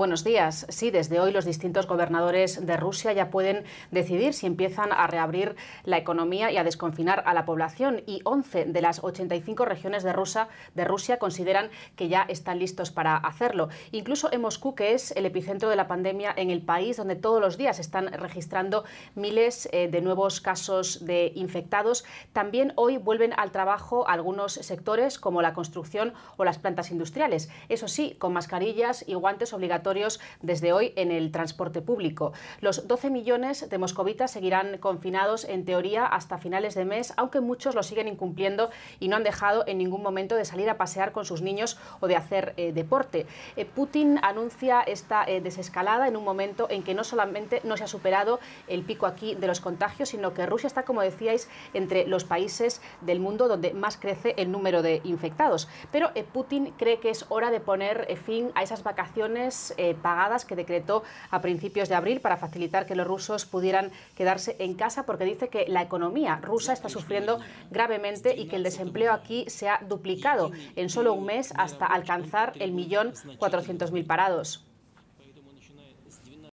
Buenos días. Sí, desde hoy los distintos gobernadores de Rusia ya pueden decidir si empiezan a reabrir la economía y a desconfinar a la población. Y 11 de las 85 regiones de Rusia, de Rusia consideran que ya están listos para hacerlo. Incluso en Moscú, que es el epicentro de la pandemia en el país, donde todos los días están registrando miles eh, de nuevos casos de infectados, también hoy vuelven al trabajo algunos sectores como la construcción o las plantas industriales. Eso sí, con mascarillas y guantes obligatorios desde hoy en el transporte público. Los 12 millones de moscovitas seguirán confinados en teoría hasta finales de mes, aunque muchos lo siguen incumpliendo y no han dejado en ningún momento de salir a pasear con sus niños o de hacer eh, deporte. Eh, Putin anuncia esta eh, desescalada en un momento en que no solamente no se ha superado el pico aquí de los contagios, sino que Rusia está, como decíais, entre los países del mundo donde más crece el número de infectados. Pero Putin cree que es hora de poner fin a esas vacaciones eh, pagadas que decretó a principios de abril para facilitar que los rusos pudieran quedarse en casa porque dice que la economía rusa está sufriendo gravemente y que el desempleo aquí se ha duplicado en solo un mes hasta alcanzar el millón cuatrocientos mil parados.